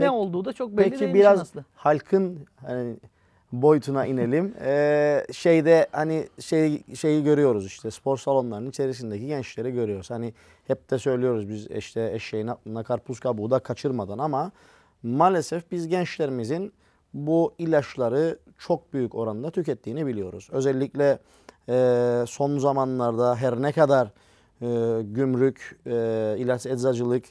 Peki, olduğu da çok belli peki değil. Peki biraz aslında. halkın hani boyutuna inelim. Ee, şeyde hani şey şeyi görüyoruz işte spor salonlarının içerisindeki gençleri görüyoruz. Hani hep de söylüyoruz biz işte eşeğin aklına karpuz kabuğu da kaçırmadan ama maalesef biz gençlerimizin bu ilaçları çok büyük oranda tükettiğini biliyoruz. Özellikle e, son zamanlarda her ne kadar e, gümrük, e, ilaç eczacılık,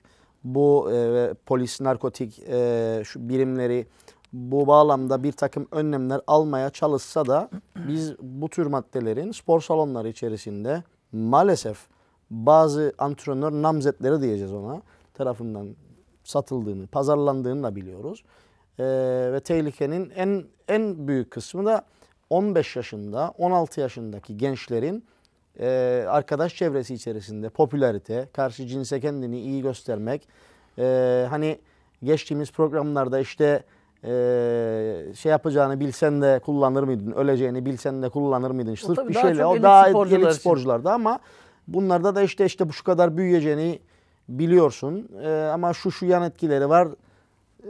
bu e, polis, narkotik e, şu birimleri bu bağlamda bir takım önlemler almaya çalışsa da biz bu tür maddelerin spor salonları içerisinde maalesef bazı antrenör namzetleri diyeceğiz ona tarafından satıldığını, pazarlandığını da biliyoruz. Ee, ve tehlikenin en en büyük kısmı da 15 yaşında, 16 yaşındaki gençlerin e, arkadaş çevresi içerisinde popülarite, karşı cinse kendini iyi göstermek. E, hani geçtiğimiz programlarda işte e, şey yapacağını bilsen de kullanır mıydın? Öleceğini bilsen de kullanır mıydın? Sırf bir şeyle. O daha sporcular elit sporcularda ama bunlarda da işte işte bu şu kadar büyüyeceğini biliyorsun. E, ama şu şu yan etkileri var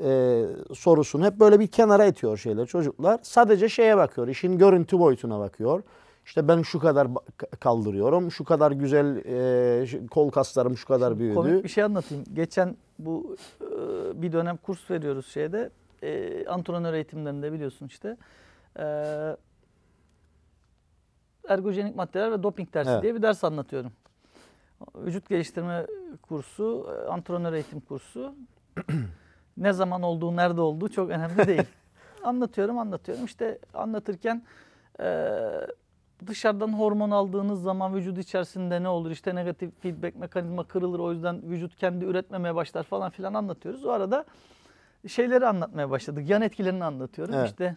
e, sorusunu hep böyle bir kenara etiyor şeyler çocuklar. Sadece şeye bakıyor. işin görüntü boyutuna bakıyor. İşte ben şu kadar kaldırıyorum, şu kadar güzel e, kol kaslarım şu kadar büyüdü. Komik bir şey anlatayım. Geçen bu e, bir dönem kurs veriyoruz şeyde. E, antrenör eğitimlerinde biliyorsun işte. E, ergojenik maddeler ve doping dersi evet. diye bir ders anlatıyorum. Vücut geliştirme kursu, e, antrenör eğitim kursu. ne zaman olduğu, nerede olduğu çok önemli değil. anlatıyorum, anlatıyorum. İşte anlatırken e, dışarıdan hormon aldığınız zaman vücut içerisinde ne olur? İşte negatif feedback mekanizma kırılır. O yüzden vücut kendi üretmemeye başlar falan filan anlatıyoruz. O arada şeyleri anlatmaya başladık. Yan etkilerini anlatıyorum. Evet. İşte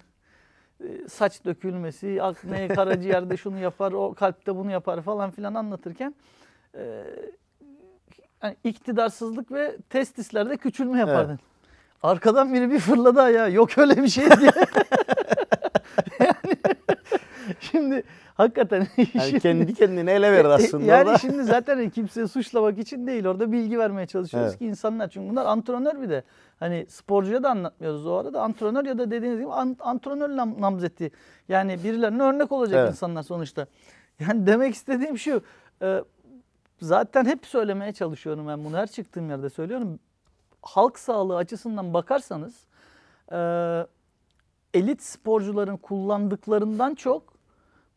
e, saç dökülmesi, akne, karaciğerde şunu yapar, o kalpte bunu yapar falan filan anlatırken e, yani iktidarsızlık ve testislerde küçülme yapardın. Evet. Arkadan biri bir fırladı ya yok öyle bir şey diye. şimdi hakikaten... Yani şimdi, kendi kendine ele verir e, e, aslında. Yani da. şimdi zaten kimseye suçlamak için değil. Orada bilgi vermeye çalışıyoruz evet. ki insanlar. Çünkü bunlar antrenör bir de. Hani sporcuya da anlatmıyoruz o arada. Antrenör ya da dediğiniz gibi antrenör namzeti. Yani birilerine örnek olacak evet. insanlar sonuçta. Yani demek istediğim şu. E, zaten hep söylemeye çalışıyorum ben bunu. Her çıktığım yerde söylüyorum. Halk sağlığı açısından bakarsanız... elit sporcuların kullandıklarından çok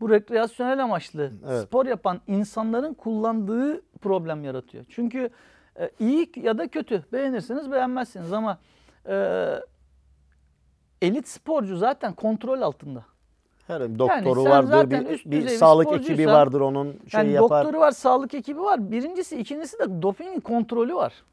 bu rekreasyonel amaçlı evet. spor yapan insanların kullandığı problem yaratıyor. Çünkü e, iyi ya da kötü beğenirsiniz beğenmezsiniz ama e, elit sporcu zaten kontrol altında. Her doktoru yani vardır, bir, bir sağlık ekibi vardır onun şey yani yapar. Doktoru var, sağlık ekibi var. Birincisi, ikincisi de doping kontrolü var.